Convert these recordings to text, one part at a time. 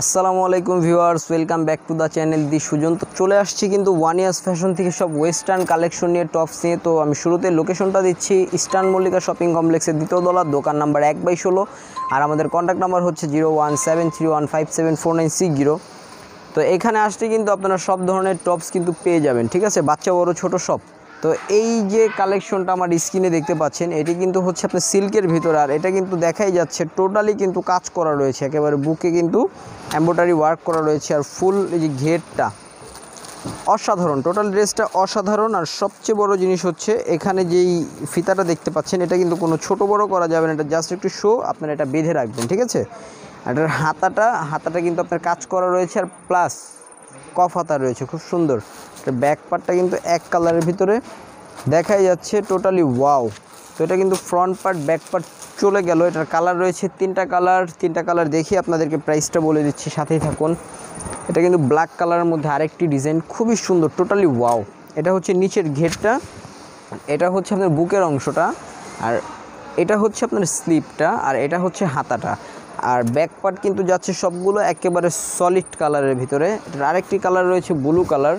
আসসালামু আলাইকুম viewers welcome back to the channel the Sujon তো চলে আসছি কিন্তু ওয়ান ইয়ার্স ফ্যাশন থেকে সব ওয়েস্টার্ন কালেকশন নিয়ে টপস নিয়ে তো আমি শুরুতে লোকেশনটা দিচ্ছি ইস্টার্ন মল্লিকা শপিং কমপ্লেক্সের দ্বিতীয় দলার দোকান নাম্বার এক বাই ষোলো আর আমাদের কন্ট্যাক্ট নাম্বার হচ্ছে zero one seven three one five seven four nine six zero তো এখানে আসতে কিন্তু আপনারা সব ধরনের টপস কিন্তু পেয়ে যাবেন ঠিক আছে বাচ্চা বড় ছোটো সব তো এই যে কালেকশনটা আমার স্ক্রিনে দেখতে পাচ্ছেন এটি কিন্তু হচ্ছে আপনার সিল্কের ভিতরে আর এটা কিন্তু দেখাই যাচ্ছে টোটালি কিন্তু কাজ করা রয়েছে একেবারে বুকে কিন্তু অ্যাম্বোটারি ওয়ার্ক করা রয়েছে আর ফুল এই যে ঘেরটা অসাধারণ টোটাল ড্রেসটা অসাধারণ আর সবচেয়ে বড় জিনিস হচ্ছে এখানে যেই ফিতাটা দেখতে পাচ্ছেন এটা কিন্তু কোনো ছোট বড় করা যাবে না এটা জাস্ট একটু শো আপনারা এটা বেঁধে রাখবেন ঠিক আছে এটার হাতাটা হাতাটা কিন্তু আপনার কাজ করা রয়েছে আর প্লাস কফ হাতা রয়েছে খুব সুন্দর তো ব্যাক পার্টটা কিন্তু এক কালারের ভিতরে দেখাই যাচ্ছে টোটালি ওয়াও তো এটা কিন্তু ফ্রন্ট পার্ট ব্যাক পার্ট চলে গেল এটার কালার রয়েছে তিনটা কালার তিনটা কালার দেখি আপনাদেরকে প্রাইসটা বলে দিচ্ছি সাথেই থাকুন এটা কিন্তু ব্ল্যাক কালারের মধ্যে আরেকটি ডিজাইন খুবই সুন্দর টোটালি ওয়াও এটা হচ্ছে নিচের ঘেরটা এটা হচ্ছে আপনার বুকের অংশটা আর এটা হচ্ছে আপনার স্লিপটা আর এটা হচ্ছে হাতাটা আর ব্যাক পার্ট কিন্তু যাচ্ছে সবগুলো একেবারে সলিড কালারের ভিতরে এটার আরেকটি কালার রয়েছে ব্লু কালার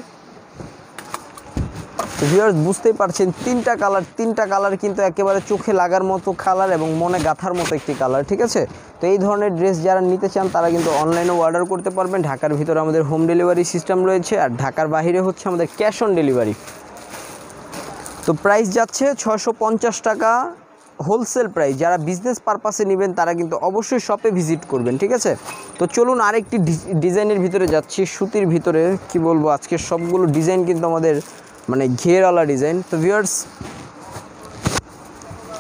তো ভিউয়ার্স বুঝতেই পারছেন তিনটা কালার তিনটা কালার কিন্তু একেবারে চোখে লাগার মতো কালার এবং মনে গাথার মতো একটি কালার ঠিক আছে তো এই ধরনের ড্রেস যারা নিতে চান তারা কিন্তু অনলাইনেও অর্ডার করতে পারবেন ঢাকার ভিতরে আমাদের হোম ডেলিভারি সিস্টেম রয়েছে আর ঢাকার বাহিরে হচ্ছে আমাদের ক্যাশ অন ডেলিভারি তো প্রাইস যাচ্ছে ছশো টাকা হোলসেল প্রাইস যারা বিজনেস পারপাসে নেবেন তারা কিন্তু অবশ্যই শপে ভিজিট করবেন ঠিক আছে তো চলুন আরেকটি ডিজাইনের ভিতরে যাচ্ছি সুতির ভিতরে কি বলবো আজকে সবগুলো ডিজাইন কিন্তু আমাদের মানে ঘেরওয়ালা ডিজাইন তো ভিউয়ার্স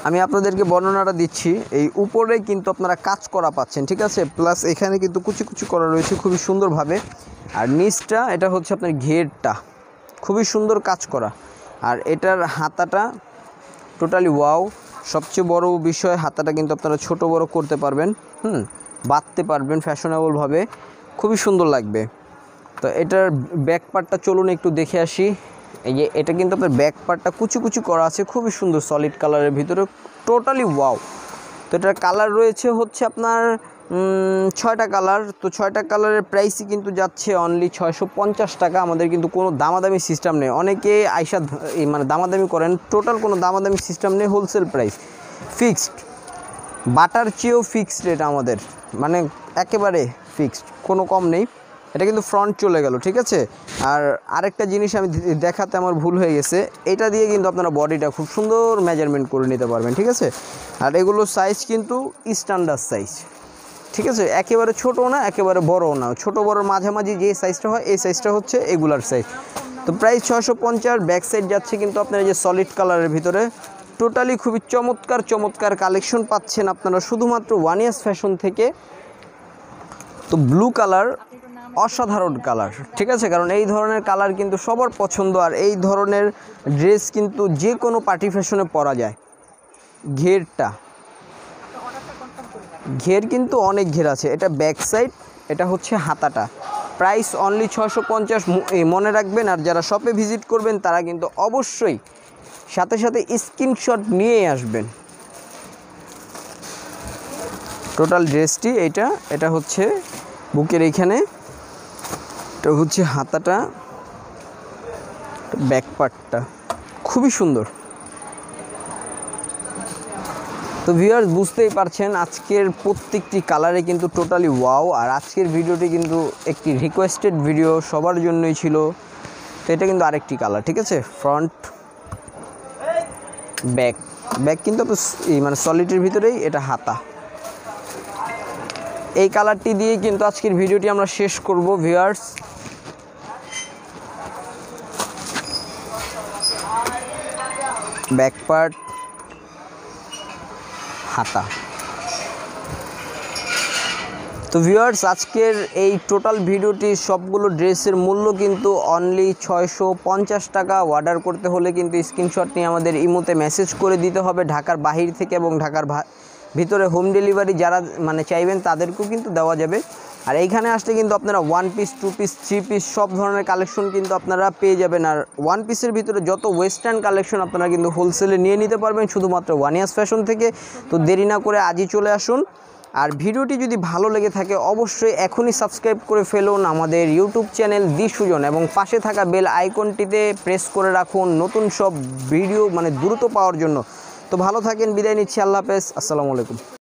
আমি আপনাদেরকে বর্ণনাটা দিচ্ছি এই উপরে কিন্তু আপনারা কাজ করা পাচ্ছেন ঠিক আছে প্লাস এখানে কিন্তু কুচি কুচি করা রয়েছে খুবই সুন্দরভাবে আর নিচটা এটা হচ্ছে আপনার ঘেরটা খুবই সুন্দর কাজ করা আর এটার হাতাটা টোটালি ওয়াও সবচেয়ে বড় বিষয় হাতাটা কিন্তু আপনারা ছোট বড় করতে পারবেন হুম বাঁধতে পারবেন ফ্যাশনেবলভাবে খুবই সুন্দর লাগবে তো এটার ব্যাক পার্টটা চলুন একটু দেখে আসি এই যে এটা কিন্তু আপনার ব্যাক পার্টটা কুচু কুচি করা আছে খুবই সুন্দর সলিড কালারের ভিতরে টোটালি ওয়াও তো এটার কালার রয়েছে হচ্ছে আপনার ছয়টা কালার তো ছয়টা কালারের প্রাইসই কিন্তু যাচ্ছে অনলি ছয়শো পঞ্চাশ টাকা আমাদের কিন্তু কোনো দামাদামি সিস্টেম নেই অনেকে আইসা মানে দামাদামি করেন টোটাল কোনো দামাদামি সিস্টেম নেই হোলসেল প্রাইস ফিক্সড বাটার চেয়েও ফিক্সড রেট আমাদের মানে একেবারে ফিক্সড কোনো কম নেই এটা কিন্তু ফ্রন্ট চলে গেল ঠিক আছে আর আরেকটা জিনিস আমি দেখাতে আমার ভুল হয়ে গেছে এটা দিয়ে কিন্তু আপনারা বডিটা খুব সুন্দর মেজারমেন্ট করে নিতে পারবেন ঠিক আছে আর এগুলো সাইজ কিন্তু স্ট্যান্ডার্ড সাইজ ঠিক আছে একেবারে ছোটো না একেবারে বড়ও না ছোটো বড়োর মাঝামাঝি যে সাইজটা হয় এই সাইজটা হচ্ছে এগুলার সাইজ তো প্রায় ছশো পঞ্চাশ ব্যাক সাইড যাচ্ছে কিন্তু আপনার যে সলিড কালারের ভিতরে টোটালি খুবই চমৎকার চমৎকার কালেকশন পাচ্ছেন আপনারা শুধুমাত্র ওয়ান ইয়ার্স ফ্যাশন থেকে তো ব্লু কালার অসাধারণ কালার ঠিক আছে কারণ এই ধরনের কালার কিন্তু সবার পছন্দ আর এই ধরনের ড্রেস কিন্তু যে কোনো পার্টি ফ্যাশনে পরা যায় ঘেরটা ঘের কিন্তু অনেক ঘের আছে এটা ব্যাক সাইড এটা হচ্ছে হাতাটা প্রাইস অনলি ছশো পঞ্চাশ মনে রাখবেন আর যারা শপে ভিজিট করবেন তারা কিন্তু অবশ্যই সাথে সাথে স্ক্রিনশট নিয়ে আসবেন টোটাল ড্রেসটি এটা এটা হচ্ছে বুকের এইখানে এটা হচ্ছে হাতাটা ব্যাক পার্টটা খুবই সুন্দর তো ভিউয়ার্স বুঝতেই পারছেন আজকের প্রত্যেকটি কালারে কিন্তু টোটালি ওয়াও আর আজকের ভিডিওটি কিন্তু একটি রিকোয়েস্টেড ভিডিও সবার জন্যই ছিল তো এটা কিন্তু আরেকটি কালার ঠিক আছে ফ্রন্ট ব্যাক ব্যাক কিন্তু এই মানে সলিডের ভিতরেই এটা হাতা এই কালারটি দিয়ে কিন্তু আজকের ভিডিওটি আমরা শেষ করব ভিউয়ার্স ব্যাক পার্ট হাতা তো ভিউয়ার্স আজকের এই টোটাল ভিডিওটি সবগুলো ড্রেসের মূল্য কিন্তু অনলি ছয়শো পঞ্চাশ টাকা অর্ডার করতে হলে কিন্তু স্ক্রিনশট নিয়ে আমাদের ইমোতে মেসেজ করে দিতে হবে ঢাকার বাহির থেকে এবং ঢাকার ভিতরে হোম ডেলিভারি যারা মানে চাইবেন তাদেরকেও কিন্তু দেওয়া যাবে আর এইখানে আসলে কিন্তু আপনারা one piece two piece three piece সব ধরনের কালেকশন কিন্তু আপনারা পেয়ে যাবেন আর ওয়ান পিসের ভিতরে যত ওয়েস্টার্ন কালেকশন আপনারা কিন্তু হোলসেলে নিয়ে নিতে পারবেন শুধুমাত্র ওয়ান ইয়ার্স ফ্যাশন থেকে তো দেরি না করে আজই চলে আসুন আর ভিডিওটি যদি ভালো লেগে থাকে অবশ্যই এখনই সাবস্ক্রাইব করে ফেলুন আমাদের ইউটিউব চ্যানেল দি সুজন এবং পাশে থাকা বেল আইকনটিতে প্রেস করে রাখুন নতুন সব ভিডিও মানে দ্রুত পাওয়ার জন্য তো ভালো থাকেন বিদায় নিচ্ছি আল্লাহ হাফেজ আসসালামু আলাইকুম